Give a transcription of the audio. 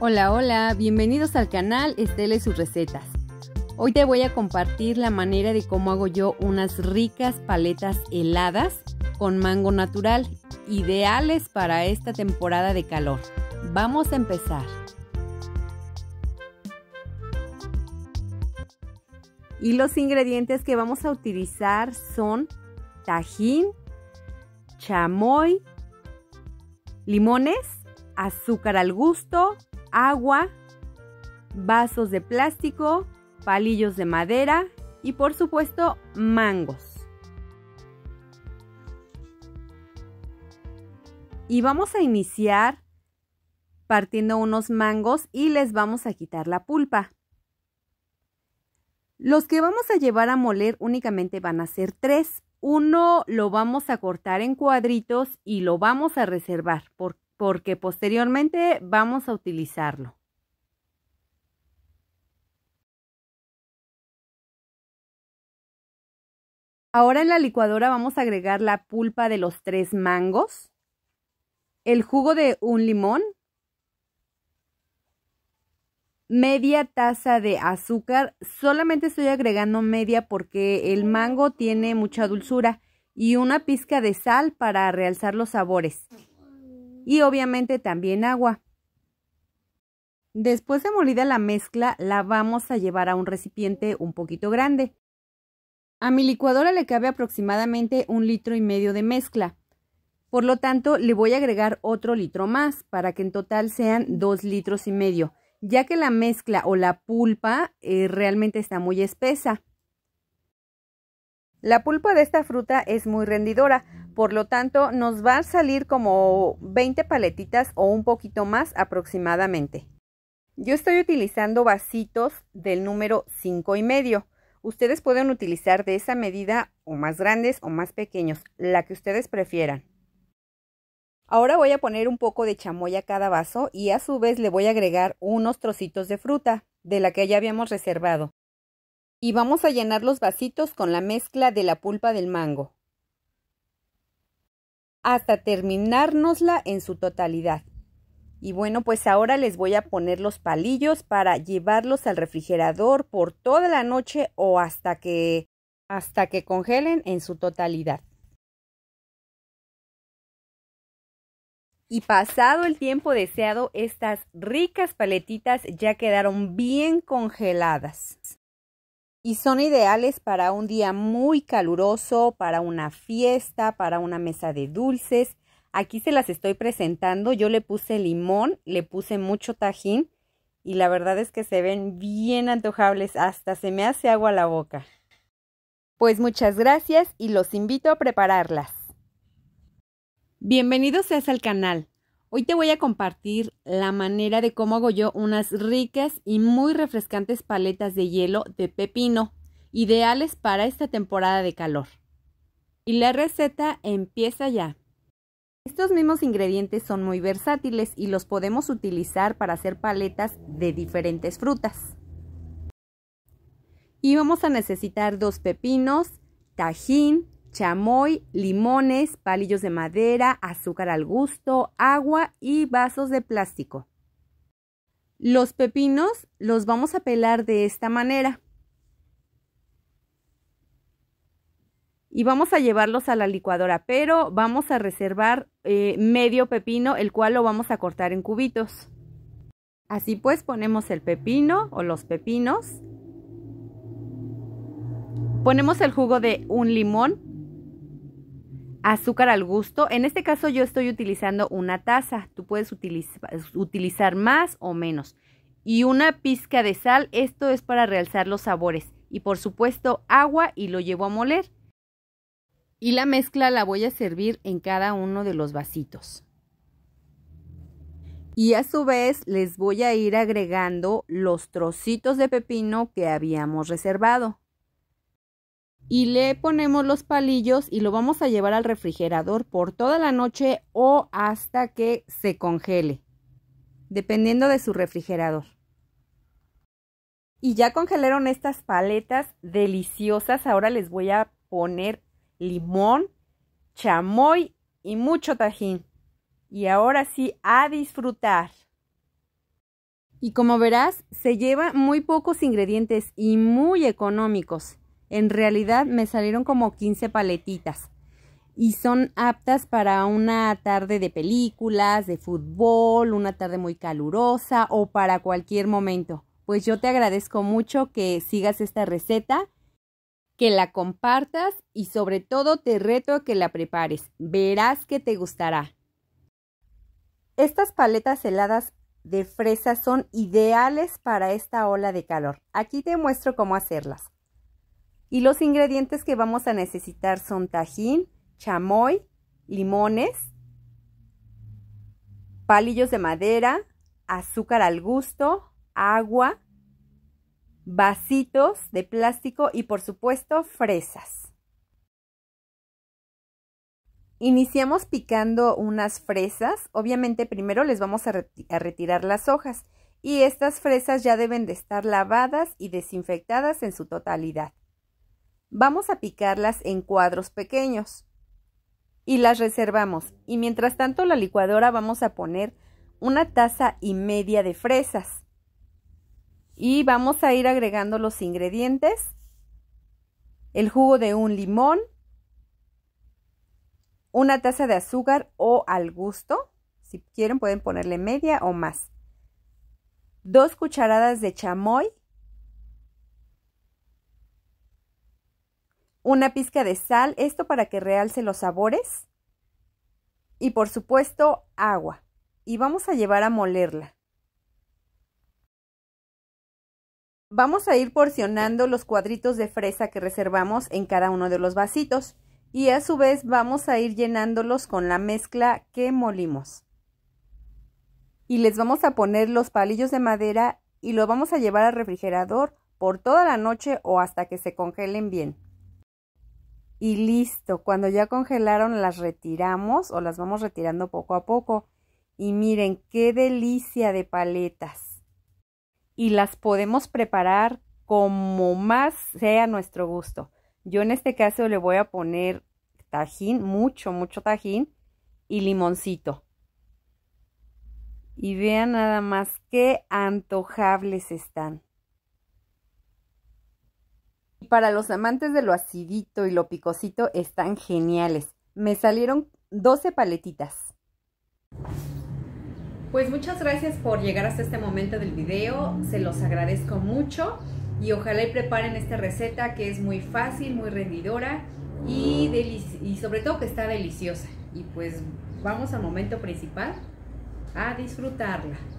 Hola, hola, bienvenidos al canal Estela y sus recetas. Hoy te voy a compartir la manera de cómo hago yo unas ricas paletas heladas con mango natural, ideales para esta temporada de calor. Vamos a empezar. Y los ingredientes que vamos a utilizar son tajín, chamoy, limones, azúcar al gusto, agua, vasos de plástico, palillos de madera y por supuesto mangos. Y vamos a iniciar partiendo unos mangos y les vamos a quitar la pulpa. Los que vamos a llevar a moler únicamente van a ser tres. Uno lo vamos a cortar en cuadritos y lo vamos a reservar. porque porque posteriormente vamos a utilizarlo. Ahora en la licuadora vamos a agregar la pulpa de los tres mangos, el jugo de un limón, media taza de azúcar. Solamente estoy agregando media porque el mango tiene mucha dulzura y una pizca de sal para realzar los sabores y obviamente también agua. Después de molida la mezcla, la vamos a llevar a un recipiente un poquito grande. A mi licuadora le cabe aproximadamente un litro y medio de mezcla. Por lo tanto, le voy a agregar otro litro más para que en total sean dos litros y medio, ya que la mezcla o la pulpa eh, realmente está muy espesa. La pulpa de esta fruta es muy rendidora, por lo tanto, nos va a salir como 20 paletitas o un poquito más aproximadamente. Yo estoy utilizando vasitos del número 5 y medio. Ustedes pueden utilizar de esa medida o más grandes o más pequeños, la que ustedes prefieran. Ahora voy a poner un poco de chamoy a cada vaso y a su vez le voy a agregar unos trocitos de fruta de la que ya habíamos reservado. Y vamos a llenar los vasitos con la mezcla de la pulpa del mango hasta terminárnosla en su totalidad. Y bueno, pues ahora les voy a poner los palillos para llevarlos al refrigerador por toda la noche o hasta que hasta que congelen en su totalidad. Y pasado el tiempo deseado, estas ricas paletitas ya quedaron bien congeladas y son ideales para un día muy caluroso, para una fiesta, para una mesa de dulces. Aquí se las estoy presentando. Yo le puse limón, le puse mucho tajín y la verdad es que se ven bien antojables, hasta se me hace agua la boca. Pues muchas gracias y los invito a prepararlas. Bienvenidos seas al canal. Hoy te voy a compartir la manera de cómo hago yo unas ricas y muy refrescantes paletas de hielo de pepino, ideales para esta temporada de calor. Y la receta empieza ya. Estos mismos ingredientes son muy versátiles y los podemos utilizar para hacer paletas de diferentes frutas. Y vamos a necesitar dos pepinos, tajín, chamoy, limones, palillos de madera, azúcar al gusto, agua y vasos de plástico. Los pepinos los vamos a pelar de esta manera. Y vamos a llevarlos a la licuadora, pero vamos a reservar eh, medio pepino, el cual lo vamos a cortar en cubitos. Así pues ponemos el pepino o los pepinos. Ponemos el jugo de un limón azúcar al gusto. En este caso yo estoy utilizando una taza. Tú puedes utilizar más o menos. Y una pizca de sal. Esto es para realzar los sabores. Y por supuesto agua y lo llevo a moler. Y la mezcla la voy a servir en cada uno de los vasitos. Y a su vez les voy a ir agregando los trocitos de pepino que habíamos reservado y le ponemos los palillos y lo vamos a llevar al refrigerador por toda la noche o hasta que se congele, dependiendo de su refrigerador. Y ya congelaron estas paletas deliciosas. Ahora les voy a poner limón, chamoy y mucho tajín. Y ahora sí, a disfrutar. Y como verás, se lleva muy pocos ingredientes y muy económicos. En realidad me salieron como 15 paletitas y son aptas para una tarde de películas, de fútbol, una tarde muy calurosa o para cualquier momento. Pues yo te agradezco mucho que sigas esta receta, que la compartas y sobre todo te reto a que la prepares. Verás que te gustará. Estas paletas heladas de fresa son ideales para esta ola de calor. Aquí te muestro cómo hacerlas. Y los ingredientes que vamos a necesitar son tajín, chamoy, limones, palillos de madera, azúcar al gusto, agua, vasitos de plástico y por supuesto fresas. Iniciamos picando unas fresas. Obviamente primero les vamos a, retirar las hojas y estas fresas ya deben de estar lavadas y desinfectadas en su totalidad. Vamos a picarlas en cuadros pequeños y las reservamos. Y mientras tanto la licuadora vamos a poner una taza y media de fresas. Y vamos a ir agregando los ingredientes. El jugo de un limón. Una taza de azúcar o al gusto. Si quieren pueden ponerle media o más. Dos cucharadas de chamoy. una pizca de sal, esto para que realce los sabores y por supuesto agua. Y vamos a llevar a molerla. Vamos a ir porcionando los cuadritos de fresa que reservamos en cada uno de los vasitos y a su vez vamos a ir llenándolos con la mezcla que molimos. Y les vamos a poner los palillos de madera y lo vamos a llevar al refrigerador por toda la noche o hasta que se congelen bien y listo. Cuando ya congelaron las retiramos o las vamos retirando poco a poco. Y miren qué delicia de paletas. Y las podemos preparar como más sea nuestro gusto. Yo en este caso le voy a poner tajín, mucho, mucho tajín y limoncito. Y vean nada más qué antojables están para los amantes de lo acidito y lo picosito están geniales. Me salieron 12 paletitas. Pues muchas gracias por llegar hasta este momento del video, se los agradezco mucho y ojalá y preparen esta receta que es muy fácil, muy rendidora y, y sobre todo que está deliciosa. Y pues vamos al momento principal, a disfrutarla.